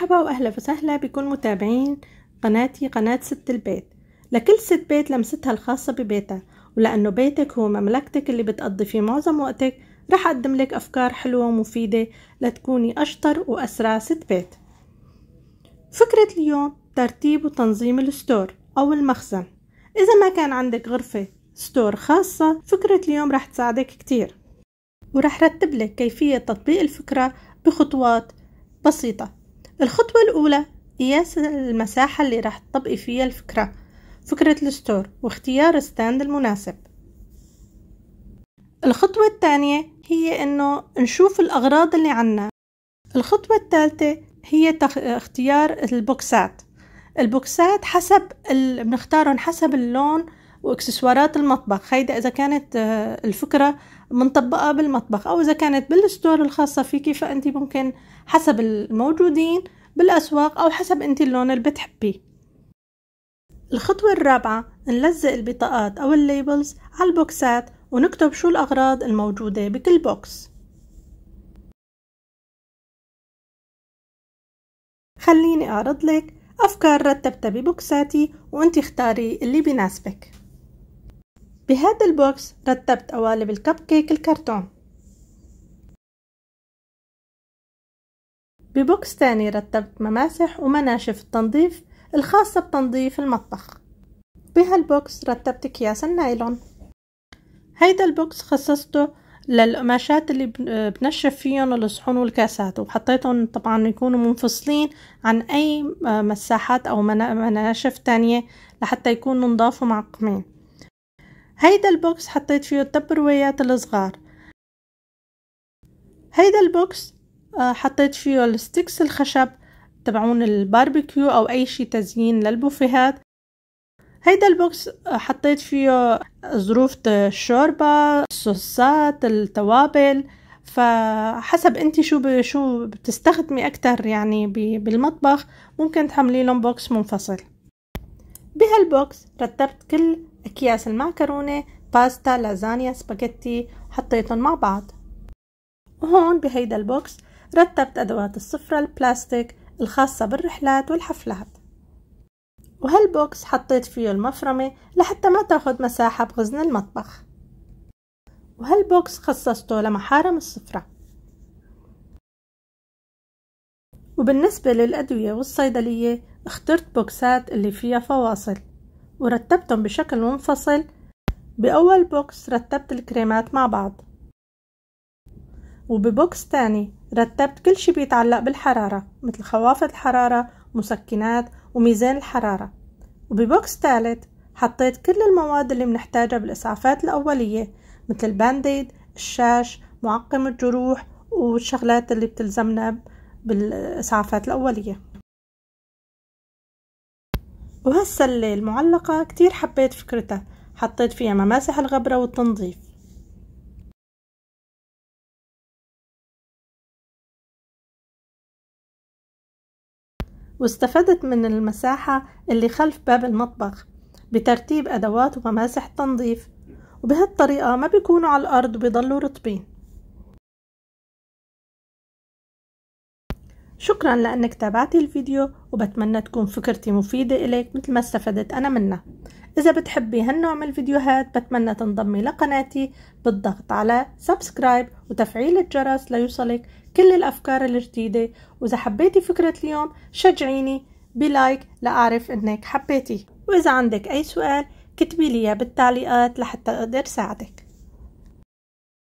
مرحبا وأهلا وسهلا بكل متابعين قناتي قناة ست البيت لكل ست بيت لمستها الخاصة ببيتها ولأنه بيتك هو مملكتك اللي بتقضي فيه معظم وقتك رح أقدم لك أفكار حلوة ومفيدة لتكوني أشطر وأسرع ست بيت فكرة اليوم ترتيب وتنظيم الستور أو المخزن إذا ما كان عندك غرفة ستور خاصة فكرة اليوم رح تساعدك كتير ورح رتب لك كيفية تطبيق الفكرة بخطوات بسيطة الخطوة الأولى قياس المساحة اللي راح تطبقي فيها الفكرة فكرة الستور واختيار الستاند المناسب الخطوة الثانية هي أنه نشوف الأغراض اللي عنا الخطوة الثالثة هي تخ... اختيار البوكسات البوكسات حسب ال... بنختارهم حسب اللون واكسسوارات المطبخ هيدا اذا كانت آه، الفكره منطبقه بالمطبخ او اذا كانت بالستور الخاصه فيكي فانت ممكن حسب الموجودين بالاسواق او حسب انت اللون اللي بتحبيه الخطوة الرابعة نلزق البطاقات أو الليبلز على البوكسات ونكتب شو الأغراض الموجودة بكل بوكس خليني أعرض لك أفكار رتبتها ببوكساتي وأنت اختاري اللي بناسبك بهذا البوكس رتبت قوالب الكب كيك الكرتون ببوكس تاني رتبت مماسح ومناشف التنظيف الخاصة بتنظيف المطبخ بهالبوكس رتبت أكياس النايلون هيدا البوكس خصصته للقماشات اللي بنشف فيهم الصحون والكاسات وحطيتهم طبعا يكونوا منفصلين عن أي مساحات أو مناشف تانية لحتى يكونوا نضافوا معقمين هيدا البوكس حطيت فيه التبرويات الصغار هيدا البوكس آه، حطيت فيه الستيكس الخشب تبعون الباربيكيو او اي شي تزيين للبوفيهات هيدا البوكس آه، حطيت فيه ظروف الشوربة الصوصات التوابل فحسب انت شو شو بتستخدمي اكتر يعني بالمطبخ ممكن تحملي لهم بوكس منفصل بهالبوكس رتبت كل أكياس المعكرونة باستا لازانيا سباجيتي حطيتهم مع بعض وهون بهيدا البوكس رتبت أدوات السفرة البلاستيك الخاصة بالرحلات والحفلات وهالبوكس حطيت فيه المفرمة لحتى ما تاخد مساحة بغزن المطبخ وهالبوكس خصصته لمحارم السفرة وبالنسبة للأدوية والصيدلية اخترت بوكسات اللي فيها فواصل ورتبتهم بشكل منفصل بأول بوكس رتبت الكريمات مع بعض وببوكس تاني رتبت كل شي بيتعلق بالحرارة مثل خوافض الحرارة مسكنات وميزان الحرارة وببوكس تالت حطيت كل المواد اللي بنحتاجها بالإسعافات الأولية مثل البانديد الشاش معقم الجروح والشغلات اللي بتلزمنا بالإسعافات الأولية وهالسلة المعلقة كتير حبيت فكرتها حطيت فيها مماسح الغبرة والتنظيف واستفدت من المساحة اللي خلف باب المطبخ بترتيب أدوات ومماسح التنظيف وبهالطريقة ما بيكونوا على الأرض وبيضلوا رطبين شكرا لأنك تابعت الفيديو وبتمنى تكون فكرتي مفيدة إليك مثل ما استفدت أنا منها إذا بتحبي هالنوع من الفيديوهات بتمنى تنضمي لقناتي بالضغط على سبسكرايب وتفعيل الجرس ليوصلك كل الأفكار الجديدة وإذا حبيتي فكرة اليوم شجعيني بلايك لأعرف إنك حبيتي وإذا عندك أي سؤال كتبي لي بالتعليقات لحتى أقدر ساعدك